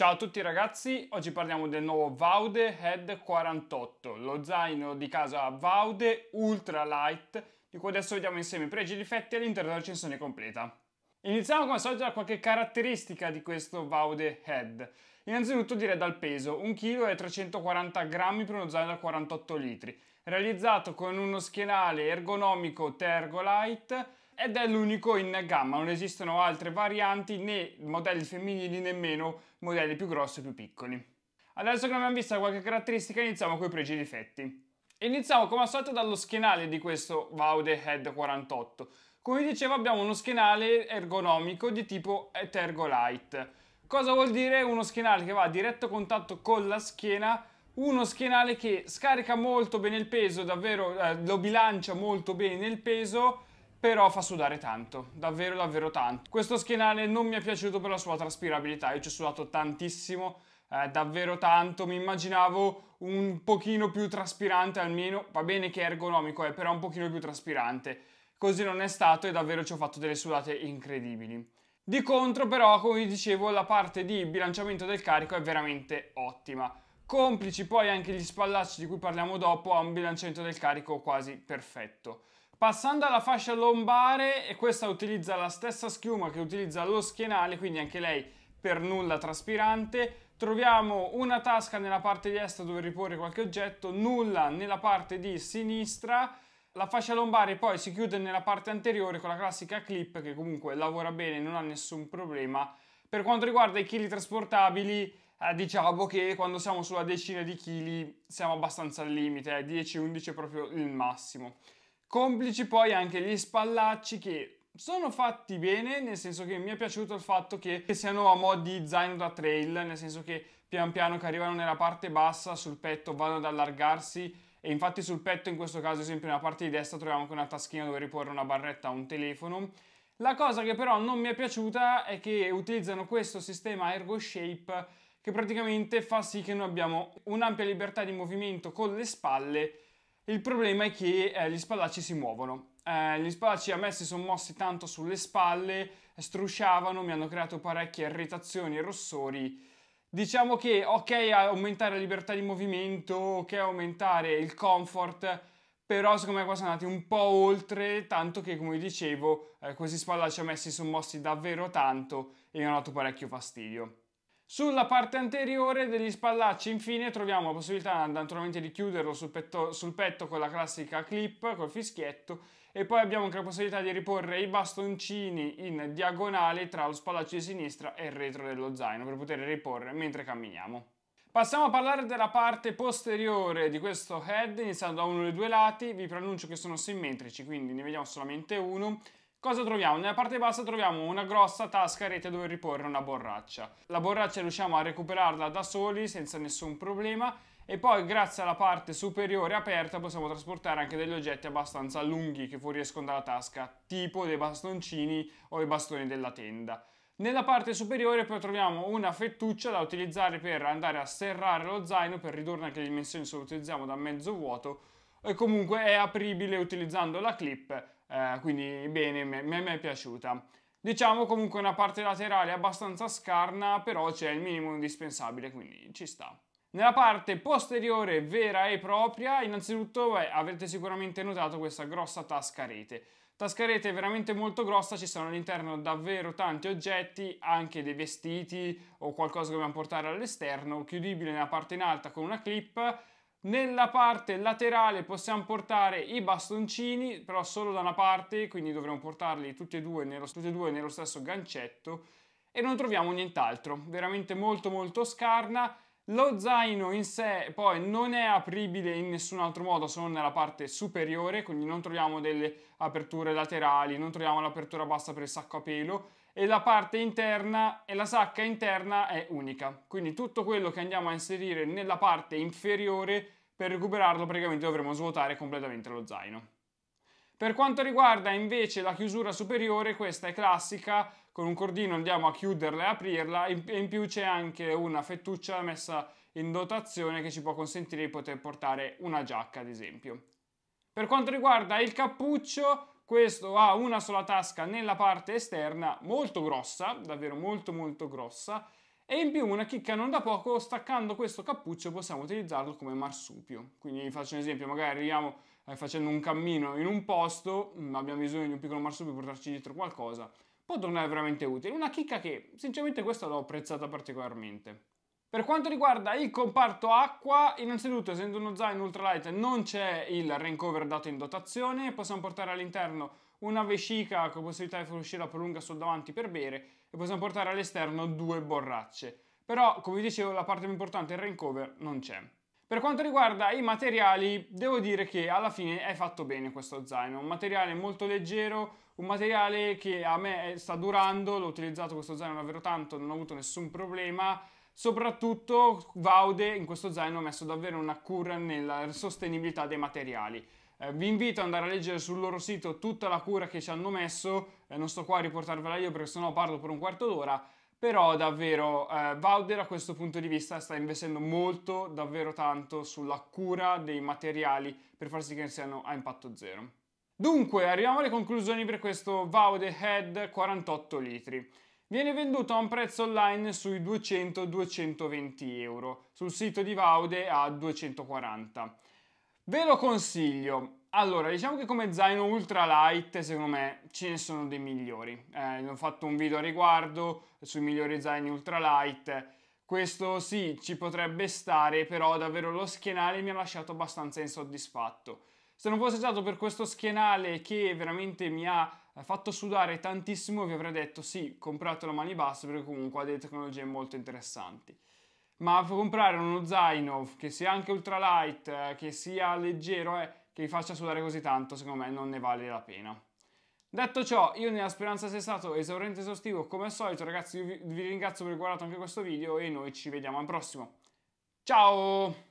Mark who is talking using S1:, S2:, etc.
S1: Ciao a tutti ragazzi, oggi parliamo del nuovo Vaude Head 48, lo zaino di casa Vaude Ultra Light, di cui adesso vediamo insieme i pregi e i difetti all'interno della recensione completa. Iniziamo come al solito da qualche caratteristica di questo Vaude Head. Innanzitutto direi dal peso, 1 kg e 340 grammi per uno zaino da 48 litri, realizzato con uno schienale ergonomico Tergolite ed è l'unico in gamma, non esistono altre varianti né modelli femminili nemmeno modelli più grossi o più piccoli. Adesso che abbiamo visto qualche caratteristica iniziamo con i pregi e i difetti. Iniziamo come al solito dallo schienale di questo Vaude Head 48. Come dicevo abbiamo uno schienale ergonomico di tipo Etergolite. Cosa vuol dire? Uno schienale che va a diretto contatto con la schiena uno schienale che scarica molto bene il peso, davvero eh, lo bilancia molto bene il peso però fa sudare tanto, davvero davvero tanto. Questo schienale non mi è piaciuto per la sua traspirabilità, io ci ho sudato tantissimo, eh, davvero tanto, mi immaginavo un pochino più traspirante almeno, va bene che è ergonomico, eh, però un pochino più traspirante. Così non è stato e davvero ci ho fatto delle sudate incredibili. Di contro però, come dicevo, la parte di bilanciamento del carico è veramente ottima. Complici poi anche gli spallacci di cui parliamo dopo ha un bilanciamento del carico quasi perfetto. Passando alla fascia lombare, questa utilizza la stessa schiuma che utilizza lo schienale, quindi anche lei per nulla traspirante. Troviamo una tasca nella parte destra dove riporre qualche oggetto, nulla nella parte di sinistra. La fascia lombare poi si chiude nella parte anteriore con la classica clip che comunque lavora bene, non ha nessun problema. Per quanto riguarda i chili trasportabili, eh, diciamo che quando siamo sulla decina di chili siamo abbastanza al limite, eh, 10-11 è proprio il massimo. Complici poi anche gli spallacci che sono fatti bene, nel senso che mi è piaciuto il fatto che, siano a mo' di zaino da trail, nel senso che pian piano che arrivano nella parte bassa sul petto vanno ad allargarsi e infatti sul petto in questo caso, esempio nella parte di destra troviamo anche una taschina dove riporre una barretta o un telefono. La cosa che però non mi è piaciuta è che utilizzano questo sistema Ergo Shape che praticamente fa sì che noi abbiamo un'ampia libertà di movimento con le spalle il problema è che eh, gli spallacci si muovono. Eh, gli spallacci a me si sono mossi tanto sulle spalle, strusciavano, mi hanno creato parecchie irritazioni e rossori. Diciamo che ok aumentare la libertà di movimento, ok aumentare il comfort, però secondo me qua sono andati un po' oltre, tanto che come dicevo eh, questi spallacci a me si sono mossi davvero tanto e mi hanno dato parecchio fastidio. Sulla parte anteriore degli spallacci infine troviamo la possibilità naturalmente di chiuderlo sul petto, sul petto, con la classica clip, col fischietto e poi abbiamo anche la possibilità di riporre i bastoncini in diagonale tra lo spallaccio di sinistra e il retro dello zaino per poter riporre mentre camminiamo. Passiamo a parlare della parte posteriore di questo head, iniziando da uno dei due lati, vi preannuncio che sono simmetrici quindi ne vediamo solamente uno Cosa troviamo? Nella parte bassa troviamo una grossa tasca rete dove riporre una borraccia. La borraccia riusciamo a recuperarla da soli senza nessun problema e poi grazie alla parte superiore aperta possiamo trasportare anche degli oggetti abbastanza lunghi che fuoriescono dalla tasca, tipo dei bastoncini o i bastoni della tenda. Nella parte superiore poi troviamo una fettuccia da utilizzare per andare a serrare lo zaino per ridurne anche le dimensioni se lo utilizziamo da mezzo vuoto e comunque è apribile utilizzando la clip, eh, quindi bene, mi è, piaciuta. Diciamo comunque una parte laterale abbastanza scarna, però c'è il minimo indispensabile, quindi ci sta. Nella parte posteriore vera e propria, innanzitutto beh, avrete sicuramente notato questa grossa tasca rete. Tasca rete veramente molto grossa, ci sono all'interno davvero tanti oggetti, anche dei vestiti o qualcosa che dobbiamo portare all'esterno, chiudibile nella parte in alta con una clip nella parte laterale possiamo portare i bastoncini, però solo da una parte, quindi dovremo portarli tutti e due nello, e due nello stesso gancetto e non troviamo nient'altro. Veramente molto molto scarna lo zaino in sé poi non è apribile in nessun altro modo se non nella parte superiore, quindi non troviamo delle aperture laterali, non troviamo l'apertura bassa per il sacco a pelo e la parte interna e la sacca interna è unica. Quindi tutto quello che andiamo a inserire nella parte inferiore per recuperarlo praticamente dovremo svuotare completamente lo zaino. Per quanto riguarda invece la chiusura superiore, questa è classica, con un cordino andiamo a chiuderla e aprirla e in più c'è anche una fettuccia messa in dotazione che ci può consentire di poter portare una giacca ad esempio. Per quanto riguarda il cappuccio, questo ha una sola tasca nella parte esterna, molto grossa, davvero molto molto grossa, e in più una chicca non da poco, staccando questo cappuccio possiamo utilizzarlo come marsupio. Quindi vi faccio un esempio, magari arriviamo eh, facendo un cammino in un posto, mm, abbiamo bisogno di un piccolo marsupio per portarci dietro qualcosa, può tornare veramente utile. Una chicca che sinceramente questa l'ho apprezzata particolarmente. Per quanto riguarda il comparto acqua, innanzitutto essendo uno zaino ultralight non c'è il raincover dato in dotazione, possiamo portare all'interno una vescica con possibilità di la prolunga sul davanti per bere e possiamo portare all'esterno due borracce. Però, come vi dicevo, la parte più importante, del rain cover, non c'è. Per quanto riguarda i materiali, devo dire che alla fine è fatto bene questo zaino, un materiale molto leggero, un materiale che a me sta durando, l'ho utilizzato questo zaino davvero tanto, non ho avuto nessun problema, soprattutto Vaude in questo zaino ha messo davvero una cura nella sostenibilità dei materiali. Eh, vi invito ad andare a leggere sul loro sito tutta la cura che ci hanno messo, eh, non sto qua a riportarvela io perché sennò parlo per un quarto d'ora, però davvero eh, Vauder a questo punto di vista sta investendo molto, davvero tanto sulla cura dei materiali per far sì che siano a impatto zero. Dunque, arriviamo alle conclusioni per questo Vaude Head 48 litri. Viene venduto a un prezzo online sui 200-220 euro, sul sito di Vaude a 240. Ve lo consiglio. Allora, diciamo che come zaino ultra light, secondo me, ce ne sono dei migliori. Eh, ho fatto un video a riguardo sui migliori zaini ultra light. Questo sì, ci potrebbe stare, però davvero lo schienale mi ha lasciato abbastanza insoddisfatto. Se non fosse stato per questo schienale che veramente mi ha fatto sudare tantissimo, vi avrei detto sì, comprate la mani basse perché comunque ha delle tecnologie molto interessanti ma comprare uno zaino che sia anche ultralight, eh, che sia leggero, eh, che vi faccia sudare così tanto, secondo me non ne vale la pena. Detto ciò, io nella speranza sia stato esaurente e esaustivo come al solito, ragazzi, vi ringrazio per aver guardato anche questo video e noi ci vediamo al prossimo. Ciao!